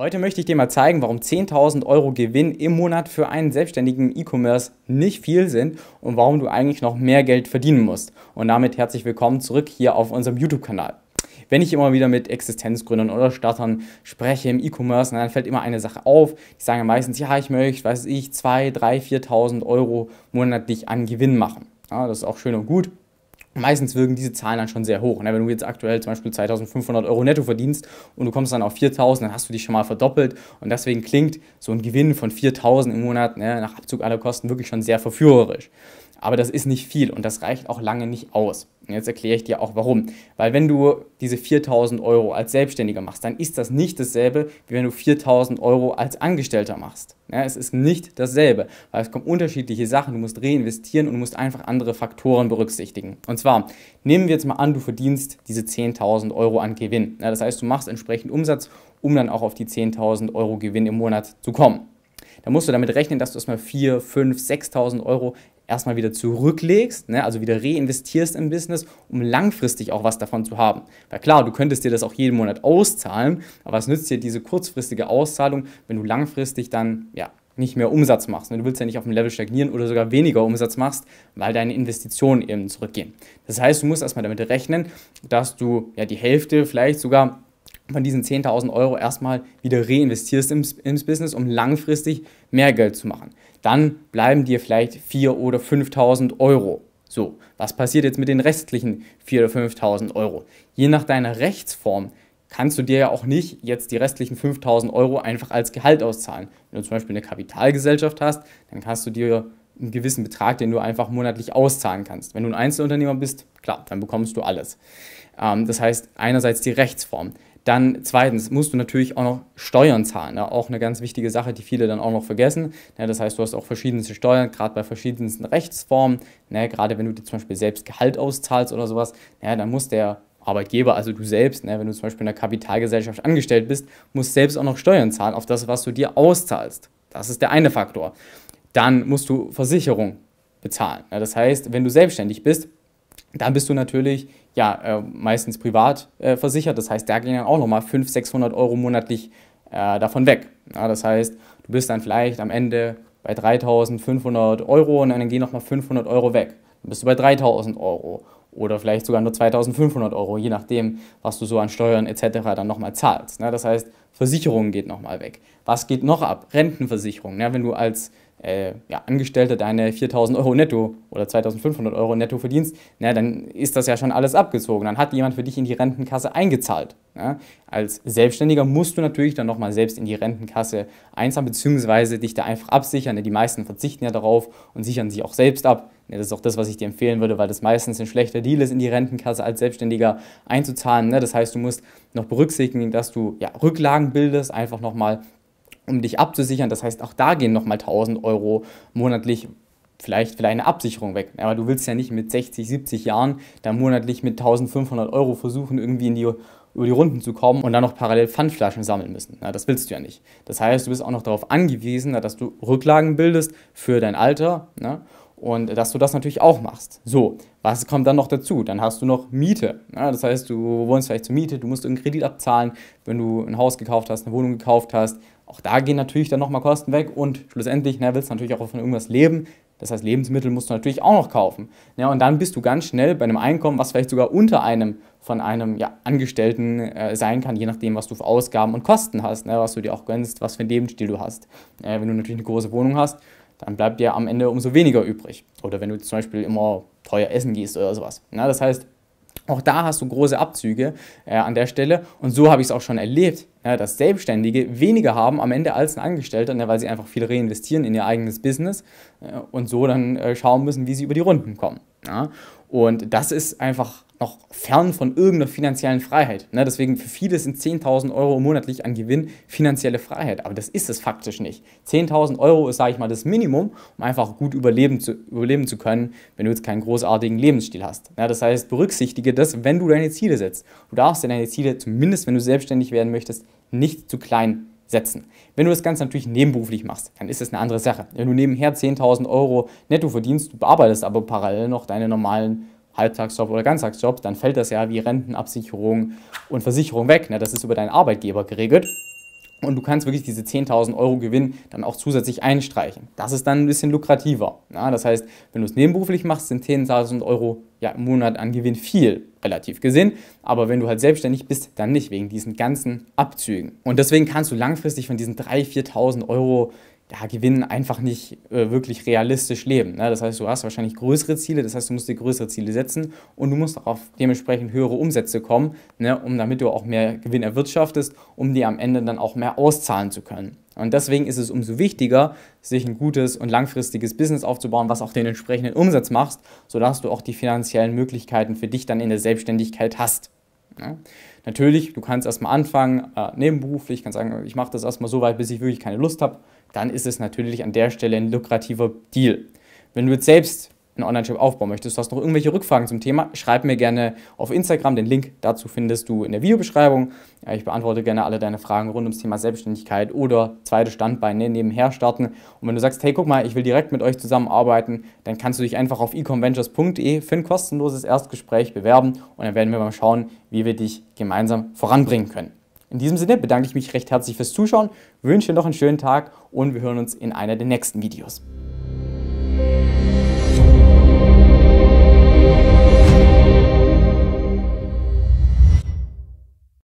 Heute möchte ich dir mal zeigen, warum 10.000 Euro Gewinn im Monat für einen Selbstständigen E-Commerce nicht viel sind und warum du eigentlich noch mehr Geld verdienen musst. Und damit herzlich willkommen zurück hier auf unserem YouTube-Kanal. Wenn ich immer wieder mit Existenzgründern oder Startern spreche im E-Commerce, dann fällt immer eine Sache auf. Ich sage meistens, ja, ich möchte, weiß ich, 2.000, 3.000, 4.000 Euro monatlich an Gewinn machen. Ja, das ist auch schön und gut meistens wirken diese Zahlen dann schon sehr hoch. Ne? Wenn du jetzt aktuell zum Beispiel 2500 Euro netto verdienst und du kommst dann auf 4000, dann hast du dich schon mal verdoppelt. Und deswegen klingt so ein Gewinn von 4000 im Monat ne, nach Abzug aller Kosten wirklich schon sehr verführerisch. Aber das ist nicht viel und das reicht auch lange nicht aus. Und jetzt erkläre ich dir auch warum. Weil wenn du diese 4000 Euro als Selbstständiger machst, dann ist das nicht dasselbe, wie wenn du 4000 Euro als Angestellter machst. Ja, es ist nicht dasselbe, weil es kommen unterschiedliche Sachen. Du musst reinvestieren und du musst einfach andere Faktoren berücksichtigen. Und zwar, nehmen wir jetzt mal an, du verdienst diese 10.000 Euro an Gewinn. Ja, das heißt, du machst entsprechend Umsatz, um dann auch auf die 10.000 Euro Gewinn im Monat zu kommen. Da musst du damit rechnen, dass du erstmal 4, 5, 6.000 Euro erstmal wieder zurücklegst, ne, also wieder reinvestierst im Business, um langfristig auch was davon zu haben. Weil klar, du könntest dir das auch jeden Monat auszahlen, aber was nützt dir diese kurzfristige Auszahlung, wenn du langfristig dann ja, nicht mehr Umsatz machst. Ne, du willst ja nicht auf dem Level stagnieren oder sogar weniger Umsatz machst, weil deine Investitionen eben zurückgehen. Das heißt, du musst erstmal damit rechnen, dass du ja die Hälfte, vielleicht sogar von diesen 10.000 Euro erstmal wieder reinvestierst ins, ins, Business, um langfristig mehr Geld zu machen. Dann bleiben dir vielleicht 4.000 oder 5.000 Euro. So, was passiert jetzt mit den restlichen 4.000 oder 5.000 Euro? Je nach deiner Rechtsform kannst du dir ja auch nicht jetzt die restlichen 5.000 Euro einfach als Gehalt auszahlen. Wenn du zum Beispiel eine Kapitalgesellschaft hast, dann kannst du dir einen gewissen Betrag, den du einfach monatlich auszahlen kannst. Wenn du ein Einzelunternehmer bist, klar, dann bekommst du alles. Ähm, das heißt einerseits die Rechtsform. Dann zweitens musst du natürlich auch noch Steuern zahlen. Ja, ne? auch eine ganz wichtige Sache, die viele dann auch noch vergessen. Ja, ne, das heißt, du hast auch verschiedenste Steuern, gerade bei verschiedensten Rechtsformen. Ja, ne, gerade wenn du dir zum Beispiel selbst Gehalt auszahlst oder sowas, dann muss der Arbeitgeber, also du selbst, wenn du zum Beispiel in einer Kapitalgesellschaft angestellt bist, musst selbst auch noch Steuern zahlen auf das, was du dir auszahlst. Das ist der eine Faktor. Dann musst du Versicherung bezahlen. das heißt, wenn du selbstständig bist, dann bist du natürlich ja, äh, meistens privat äh, versichert. Das heißt, da gehen dann auch nochmal 500, 600 Euro monatlich äh, davon weg. Ja, das heißt, du bist dann vielleicht am Ende bei 3500 Euro und dann gehen nochmal 500 Euro weg. Dann bist du bei 3000 Euro oder vielleicht sogar nur 2500 Euro, je nachdem, was du so an Steuern etc. dann nochmal zahlst. Ne? Das heißt, Versicherungen geht nochmal weg. Was geht noch ab? Rentenversicherung. Ne? Wenn du als äh, ja, Angestellter deine 4000 Euro netto oder 2500 Euro netto verdienst, na, dann ist das ja schon alles abgezogen. Dann hat jemand für dich in die Rentenkasse eingezahlt. Na? Als Selbstständiger musst du natürlich dann nochmal selbst in die Rentenkasse einzahlen, beziehungsweise dich da einfach absichern. Ne, die meisten verzichten ja darauf und sichern sich auch selbst ab. Ne, das ist auch das, was ich dir empfehlen würde, weil das meistens ein schlechter Deal ist, in die Rentenkasse als Selbstständiger einzuzahlen. Ne, das heißt, du musst noch berücksichtigen, dass du ja, Rücklagen bildest, einfach nochmal um dich abzusichern. Das heißt, auch da gehen nochmal 1000 Euro monatlich vielleicht für deine Absicherung weg. Aber du willst ja nicht mit 60, 70 Jahren dann monatlich mit 1500 Euro versuchen, irgendwie in die, über die Runden zu kommen und dann noch parallel Pfandflaschen sammeln müssen. Na, das willst du ja nicht. Das heißt, du bist auch noch darauf angewiesen, dass du Rücklagen bildest für dein Alter na, und dass du das natürlich auch machst. So, was kommt dann noch dazu? Dann hast du noch Miete. Na, das heißt, du wohnst vielleicht zur Miete, du musst einen Kredit abzahlen, wenn du ein Haus gekauft hast, eine Wohnung gekauft hast, auch da gehen natürlich dann nochmal Kosten weg und schlussendlich na, ne, willst du natürlich auch von irgendwas leben. Das heißt, Lebensmittel musst du natürlich auch noch kaufen. Ja, und dann bist du ganz schnell bei einem Einkommen, was vielleicht sogar unter einem von einem ja, Angestellten äh, sein kann, je nachdem, was du für Ausgaben und Kosten hast, ne, was du dir auch gönnst, was für einen Lebensstil du hast. Äh, wenn du natürlich eine große Wohnung hast, dann bleibt dir am Ende umso weniger übrig. Oder wenn du zum Beispiel immer teuer essen gehst oder sowas. Ne, das heißt, auch da hast du große Abzüge äh, an der Stelle. Und so habe ich es auch schon erlebt, ja, dass Selbstständige weniger haben am Ende als ein Angestellter, ne, weil sie einfach viel reinvestieren in ihr eigenes Business äh, und so dann äh, schauen müssen, wie sie über die Runden kommen. Ja. Und das ist einfach noch fern von irgendeiner finanziellen Freiheit. Ne? Deswegen für viele sind 10.000 Euro monatlich an Gewinn finanzielle Freiheit. Aber das ist es faktisch nicht. 10.000 Euro ist, sage ich mal, das Minimum, um einfach gut überleben zu, überleben zu können, wenn du jetzt keinen großartigen Lebensstil hast. Ne? Das heißt, berücksichtige das, wenn du deine Ziele setzt. Du darfst deine Ziele, zumindest wenn du selbstständig werden möchtest, nicht zu klein setzen. Wenn du das Ganze natürlich nebenberuflich machst, dann ist das eine andere Sache. Wenn du nebenher 10.000 Euro netto verdienst, du bearbeitest aber parallel noch deine normalen Halbtagsjob oder Ganztagsjob, dann fällt das ja wie Rentenabsicherung und Versicherung weg. Ne? Das ist über deinen Arbeitgeber geregelt. Und du kannst wirklich diese 10.000 Euro Gewinn dann auch zusätzlich einstreichen. Das ist dann ein bisschen lukrativer. Ja, ne? das heißt, wenn du es nebenberuflich machst, sind 10.000 Euro ja, im Monat an Gewinn viel, relativ gesehen. Aber wenn du halt selbstständig bist, dann nicht, wegen diesen ganzen Abzügen. Und deswegen kannst du langfristig von diesen 3.000, 4.000 Euro ja, Gewinnen einfach nicht äh, wirklich realistisch leben. Ne? Das heißt, du hast wahrscheinlich größere Ziele, das heißt, du musst dir größere Ziele setzen und du musst auch auf dementsprechend höhere Umsätze kommen, ne? um damit du auch mehr Gewinn erwirtschaftest, um dir am Ende dann auch mehr auszahlen zu können. Und deswegen ist es umso wichtiger, sich ein gutes und langfristiges Business aufzubauen, was auch den entsprechenden Umsatz machst, sodass du auch die finanziellen Möglichkeiten für dich dann in der Selbstständigkeit hast. Ne? Natürlich, du kannst erstmal anfangen, äh, nebenberuflich, kannst sagen, ich mache das erstmal so weit, bis ich wirklich keine Lust habe, dann ist es natürlich an der Stelle ein lukrativer Deal. Wenn du jetzt selbst einen Online-Shop aufbauen möchtest, du hast noch irgendwelche Rückfragen zum Thema, schreib mir gerne auf Instagram. Den Link dazu findest du in der Videobeschreibung. Äh, ich beantworte gerne alle deine Fragen rund ums Thema Selbstständigkeit oder zweite Standbeine nebenher starten. Und wenn du sagst, hey, guck mal, ich will direkt mit euch zusammenarbeiten, dann kannst du dich einfach auf econventures.de für ein kostenloses Erstgespräch bewerben und dann werden wir mal schauen, wie wir dich gemeinsam voranbringen können. In diesem Sinne bedanke ich mich recht herzlich fürs Zuschauen, wünsche dir noch einen schönen Tag und wir hören uns in einer der nächsten Videos.